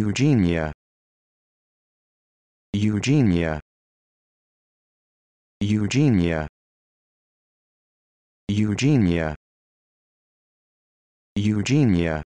Eugenia Eugenia Eugenia Eugenia Eugenia